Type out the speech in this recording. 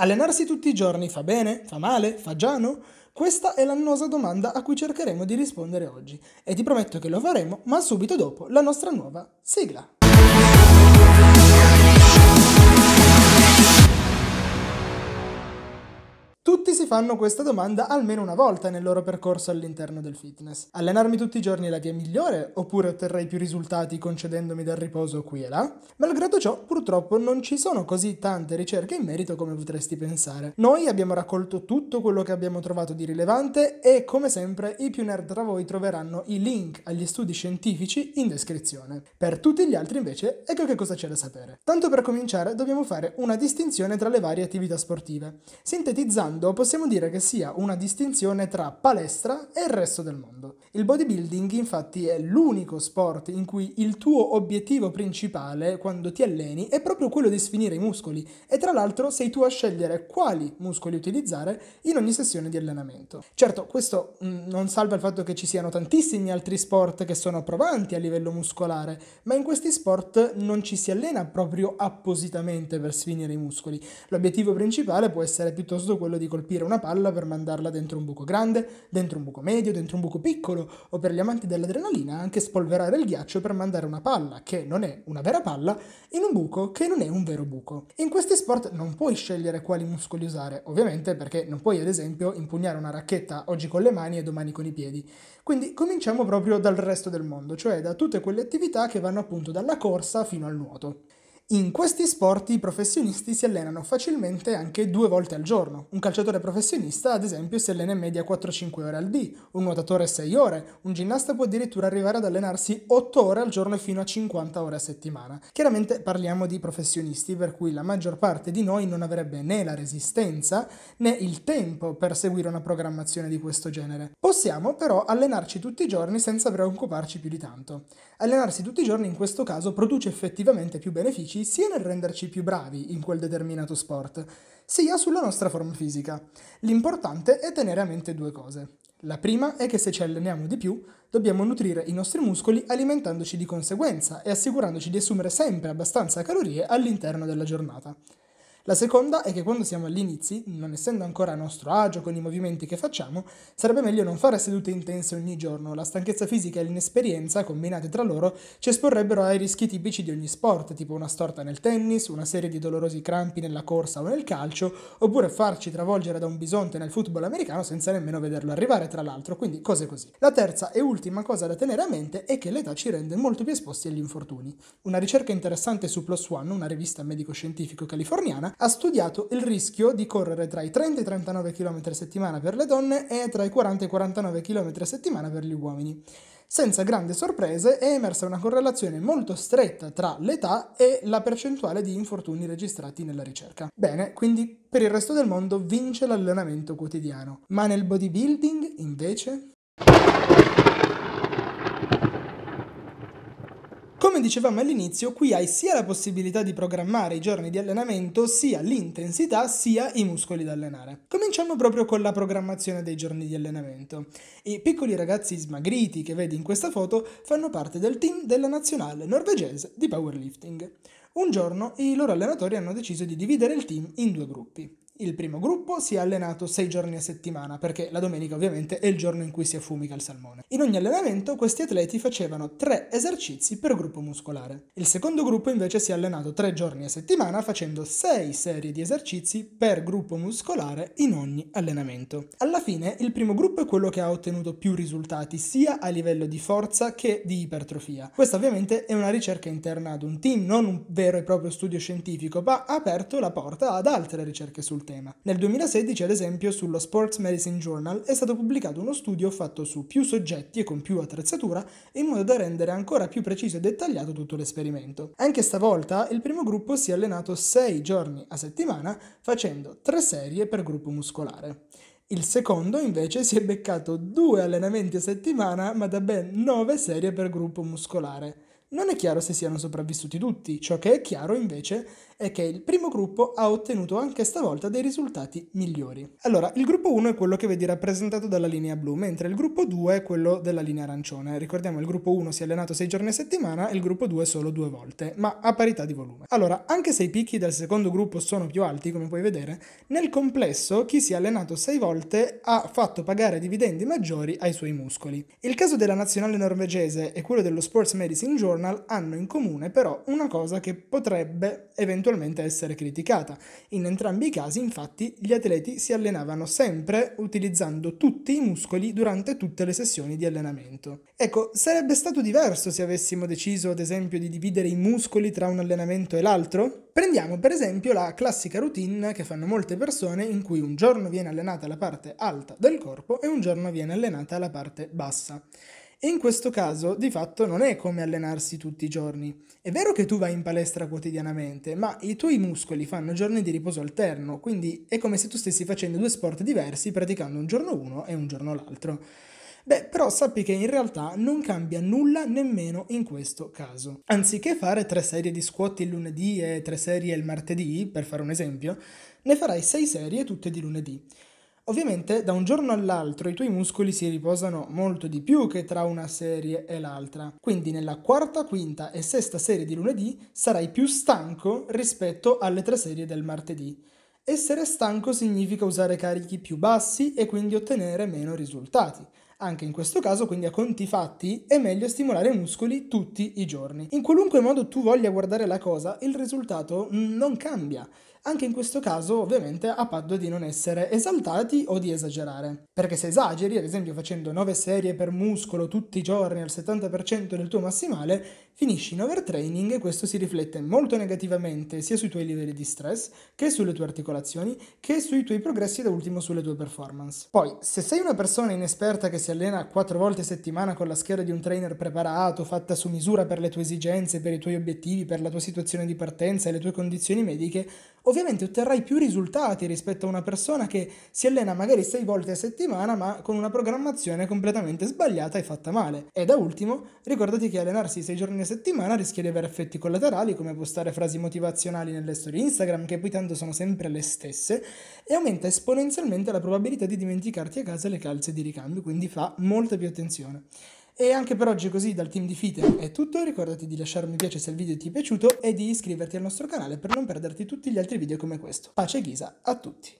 Allenarsi tutti i giorni fa bene? Fa male? Fa giano? Questa è l'annosa domanda a cui cercheremo di rispondere oggi e ti prometto che lo faremo, ma subito dopo la nostra nuova sigla. fanno questa domanda almeno una volta nel loro percorso all'interno del fitness. Allenarmi tutti i giorni è la via migliore oppure otterrei più risultati concedendomi del riposo qui e là? Malgrado ciò, purtroppo non ci sono così tante ricerche in merito come potresti pensare. Noi abbiamo raccolto tutto quello che abbiamo trovato di rilevante e come sempre i più nerd tra voi troveranno i link agli studi scientifici in descrizione. Per tutti gli altri invece, ecco che cosa c'è da sapere. Tanto per cominciare dobbiamo fare una distinzione tra le varie attività sportive. Sintetizzando possiamo possiamo dire che sia una distinzione tra palestra e il resto del mondo. Il bodybuilding infatti è l'unico sport in cui il tuo obiettivo principale quando ti alleni è proprio quello di sfinire i muscoli e tra l'altro sei tu a scegliere quali muscoli utilizzare in ogni sessione di allenamento. Certo, questo mm, non salva il fatto che ci siano tantissimi altri sport che sono provanti a livello muscolare, ma in questi sport non ci si allena proprio appositamente per sfinire i muscoli. L'obiettivo principale può essere piuttosto quello di colpire una palla per mandarla dentro un buco grande, dentro un buco medio, dentro un buco piccolo, o per gli amanti dell'adrenalina anche spolverare il ghiaccio per mandare una palla, che non è una vera palla, in un buco che non è un vero buco. In questi sport non puoi scegliere quali muscoli usare, ovviamente perché non puoi ad esempio impugnare una racchetta oggi con le mani e domani con i piedi. Quindi cominciamo proprio dal resto del mondo, cioè da tutte quelle attività che vanno appunto dalla corsa fino al nuoto. In questi sport i professionisti si allenano facilmente anche due volte al giorno. Un calciatore professionista, ad esempio, si allena in media 4-5 ore al dì, un nuotatore 6 ore, un ginnasta può addirittura arrivare ad allenarsi 8 ore al giorno e fino a 50 ore a settimana. Chiaramente parliamo di professionisti, per cui la maggior parte di noi non avrebbe né la resistenza né il tempo per seguire una programmazione di questo genere. Possiamo però allenarci tutti i giorni senza preoccuparci più di tanto. Allenarsi tutti i giorni in questo caso produce effettivamente più benefici migliorarci sia nel renderci più bravi in quel determinato sport, sia sulla nostra forma fisica. L'importante è tenere a mente due cose. La prima è che se ci alleniamo di più, dobbiamo nutrire i nostri muscoli alimentandoci di conseguenza e assicurandoci di assumere sempre abbastanza calorie all'interno della giornata. La seconda è che quando siamo all'inizio, non essendo ancora a nostro agio con i movimenti che facciamo, sarebbe meglio non fare sedute intense ogni giorno. La stanchezza fisica e l'inesperienza, combinate tra loro, ci esporrebbero ai rischi tipici di ogni sport, tipo una storta nel tennis, una serie di dolorosi crampi nella corsa o nel calcio, oppure farci travolgere da un bisonte nel football americano senza nemmeno vederlo arrivare, tra l'altro, quindi cose così. La terza e ultima cosa da tenere a mente è che l'età ci rende molto più esposti agli infortuni. Una ricerca interessante su Plus One, una rivista medico-scientifico californiana, ha studiato il rischio di correre tra i 30 e i 39 km/h per le donne e tra i 40 e i 49 km/h per gli uomini. Senza grandi sorprese è emersa una correlazione molto stretta tra l'età e la percentuale di infortuni registrati nella ricerca. Bene, quindi per il resto del mondo vince l'allenamento quotidiano, ma nel bodybuilding invece... Come dicevamo all'inizio, qui hai sia la possibilità di programmare i giorni di allenamento, sia l'intensità, sia i muscoli da allenare. Cominciamo proprio con la programmazione dei giorni di allenamento. I piccoli ragazzi smagriti che vedi in questa foto fanno parte del team della nazionale norvegese di powerlifting. Un giorno i loro allenatori hanno deciso di dividere il team in due gruppi il primo gruppo si è allenato 6 giorni a settimana, perché la domenica ovviamente è il giorno in cui si affumica il salmone. In ogni allenamento questi atleti facevano 3 esercizi per gruppo muscolare. Il secondo gruppo invece si è allenato 3 giorni a settimana facendo 6 serie di esercizi per gruppo muscolare in ogni allenamento. Alla fine il primo gruppo è quello che ha ottenuto più risultati sia a livello di forza che di ipertrofia. Questa ovviamente è una ricerca interna ad un team, non un vero e proprio studio scientifico, ma ha aperto la porta ad altre ricerche sul tema. Nel 2016, ad esempio, sullo Sports Medicine Journal è stato pubblicato uno studio fatto su più soggetti e con più attrezzatura in modo da rendere ancora più preciso e dettagliato tutto l'esperimento. Anche stavolta il primo gruppo si è allenato 6 giorni a settimana facendo 3 serie per gruppo muscolare. Il secondo invece si è beccato 2 allenamenti a settimana ma da ben 9 serie per gruppo muscolare. Non è chiaro se siano sopravvissuti tutti, ciò che è chiaro invece è che il primo gruppo ha ottenuto anche stavolta dei risultati migliori. Allora, il gruppo 1 è quello che vedi rappresentato dalla linea blu, mentre il gruppo 2 è quello della linea arancione. Ricordiamo, il gruppo 1 si è allenato 6 giorni a settimana e il gruppo 2 solo due volte, ma a parità di volume. Allora, anche se i picchi del secondo gruppo sono più alti, come puoi vedere, nel complesso chi si è allenato 6 volte ha fatto pagare dividendi maggiori ai suoi muscoli. Il caso della nazionale norvegese e quello dello Sports Medicine Journal hanno in comune però una cosa che potrebbe eventualmente eventualmente essere criticata. In entrambi i casi, infatti, gli atleti si allenavano sempre utilizzando tutti i muscoli durante tutte le sessioni di allenamento. Ecco, sarebbe stato diverso se avessimo deciso, ad esempio, di dividere i muscoli tra un allenamento e l'altro? Prendiamo per esempio la classica routine che fanno molte persone in cui un giorno viene allenata la parte alta del corpo e un giorno viene allenata la parte bassa. E in questo caso, di fatto, non è come allenarsi tutti i giorni. È vero che tu vai in palestra quotidianamente, ma i tuoi muscoli fanno giorni di riposo alterno, quindi è come se tu stessi facendo due sport diversi, praticando un giorno uno e un giorno l'altro. Beh, però sappi che in realtà non cambia nulla nemmeno in questo caso. Anziché fare tre serie di squat il lunedì e tre serie il martedì, per fare un esempio, ne farai sei serie tutte di lunedì. Ovviamente da un giorno all'altro i tuoi muscoli si riposano molto di più che tra una serie e l'altra, quindi nella quarta, quinta e sesta serie di lunedì sarai più stanco rispetto alle tre serie del martedì. Essere stanco significa usare carichi più bassi e quindi ottenere meno risultati. Anche in questo caso, quindi a conti fatti, è meglio stimolare i muscoli tutti i giorni. In qualunque modo tu voglia guardare la cosa, il risultato mm, non cambia. Anche in questo caso, ovviamente, a patto di non essere esaltati o di esagerare. Perché se esageri, ad esempio facendo 9 serie per muscolo tutti i giorni al 70% del tuo massimale, finisci in overtraining e questo si riflette molto negativamente sia sui tuoi livelli di stress, che sulle tue articolazioni, che sui tuoi progressi e da ultimo sulle tue performance. Poi, se sei una persona inesperta che si allena 4 volte a settimana con la scheda di un trainer preparato, fatta su misura per le tue esigenze, per i tuoi obiettivi, per la tua situazione di partenza e le tue condizioni mediche, ovviamente ovviamente otterrai più risultati rispetto a una persona che si allena magari 6 volte a settimana ma con una programmazione completamente sbagliata e fatta male. E da ultimo, ricordati che allenarsi 6 giorni a settimana rischia di avere effetti collaterali come postare frasi motivazionali nelle storie Instagram che poi tanto sono sempre le stesse e aumenta esponenzialmente la probabilità di dimenticarti a casa le calze di ricambio, quindi fa molta più attenzione. E anche per oggi così dal team di Fite è tutto, ricordati di lasciare un mi piace se il video ti è piaciuto e di iscriverti al nostro canale per non perderti tutti gli altri video come questo. Pace e Ghisa a tutti!